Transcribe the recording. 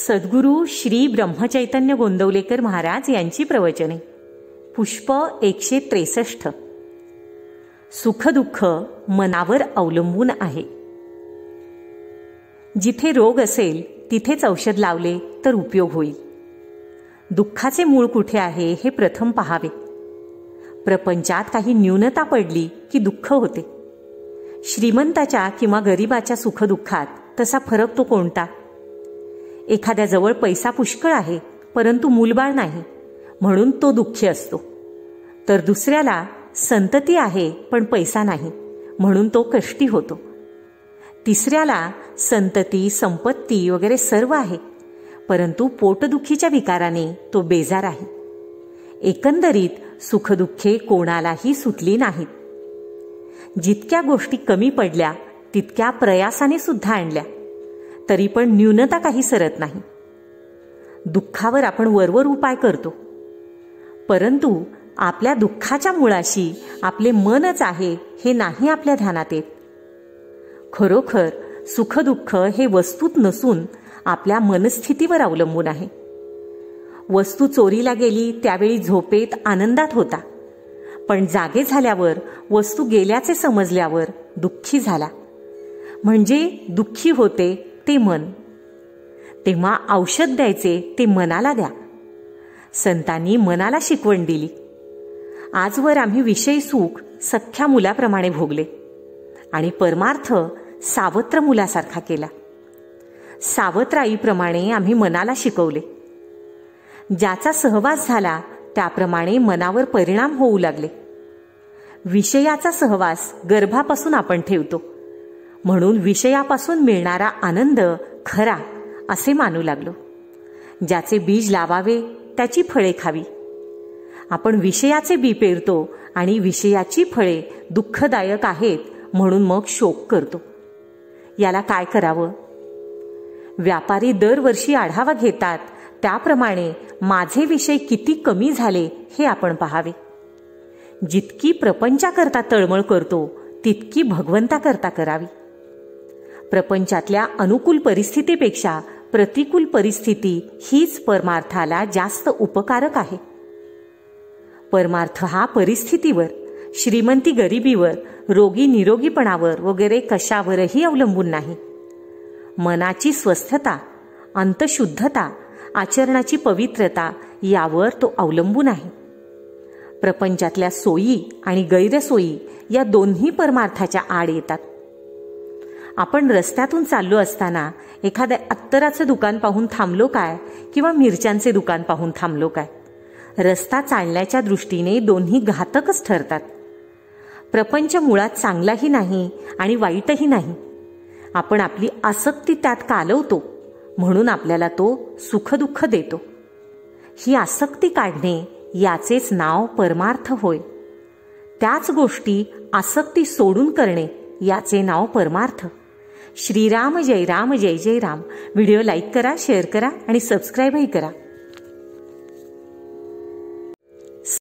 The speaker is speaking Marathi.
सद्गुरू श्री ब्रह्मचैतन्य गोंदवलेकर महाराज यांची प्रवचने पुष्प एकशे त्रेसष्ट सुखदुःख मनावर अवलंबून आहे जिथे रोग असेल तिथेच औषध लावले तर उपयोग होईल दुःखाचे मूळ कुठे आहे हे प्रथम पहावे प्रपंचात काही न्यूनता पडली की दुःख होते श्रीमंताच्या किंवा गरिबाच्या सुखदुःखात तसा फरक तो कोणता एखाद्याजवळ पैसा पुष्कळ आहे परंतु मूलबाळ नाही म्हणून तो दुःखी असतो तर दुसऱ्याला संतती आहे पण पैसा नाही म्हणून तो कष्टी होतो तिसऱ्याला संतती संपत्ती वगैरे सर्व आहे परंतु पोटदुखीच्या विकाराने तो बेजार आहे एकंदरीत सुखदुःखे कोणालाही सुटली नाहीत जितक्या गोष्टी कमी पडल्या तितक्या प्रयासाने सुद्धा आणल्या तरी पण न्यूनता काही सरत नाही दुःखावर आपण वरवर उपाय करतो परंतु आपल्या दुःखाच्या मुळाशी आपले मनच आहे हे नाही आपल्या ध्यानात येत खरोखर सुखदुःख हे वस्तूत नसून आपल्या मनस्थितीवर अवलंबून आहे वस्तू चोरीला गेली त्यावेळी झोपेत आनंदात होता पण जागे झाल्यावर वस्तू गेल्याचे समजल्यावर दुःखी झाला म्हणजे दुःखी होते ते मन तेव्हा औषध द्यायचे ते मनाला द्या संतांनी मनाला शिकवण दिली आजवर आम्ही विषय सुख सख्ख्या मुलाप्रमाणे भोगले आणि परमार्थ सावत्र मुलासारखा केला सावत्र आईप्रमाणे आम्ही मनाला शिकवले ज्याचा सहवास झाला त्याप्रमाणे मनावर परिणाम होऊ लागले विषयाचा सहवास गर्भापासून आपण ठेवतो म्हणून विषयापासून मिळणारा आनंद खरा असे मानू लागलो ज्याचे बीज लावावे त्याची फळे खावी आपण विषयाचे बी पेरतो आणि विषयाची फळे दुःखदायक आहेत म्हणून मग शोक करतो याला काय करावं व्यापारी दरवर्षी आढावा घेतात त्याप्रमाणे माझे विषय किती कमी झाले हे आपण पाहावे जितकी प्रपंचाकरता तळमळ करतो तितकी भगवंताकरता करावी प्रपंचातल्या अनुकूल परिस्थितीपेक्षा प्रतिकूल परिस्थिती हीच परमार्थाला जास्त उपकारक आहे परमार्थ हा परिस्थितीवर श्रीमंती गरिबीवर रोगी निरोगीपणावर वगैरे कशावरही अवलंबून नाही मनाची स्वस्थता अंतशुद्धता आचरणाची पवित्रता यावर तो अवलंबून आहे प्रपंचातल्या सोयी आणि गैरसोयी या दोन्ही परमार्थाच्या आड येतात आपण रस्त्यातून चाललो असताना एखाद्या अत्तराचं दुकान पाहून थांबलो काय किंवा मिरच्यांचे दुकान पाहून थांबलो काय रस्ता चालण्याच्या दृष्टीने दोन्ही घातकच ठरतात प्रपंच मुळात चांगलाही नाही आणि वाईटही नाही आपण आपली आसक्ती त्यात कालवतो म्हणून आपल्याला तो सुखदुःख देतो ही आसक्ती काढणे याचेच नाव परमार्थ होय त्याच गोष्टी आसक्ती सोडून करणे याचे नाव परमार्थ श्रीराम जय राम जय जय राम व्हिडिओ लाईक करा शेअर करा आणि सबस्क्राईबही करा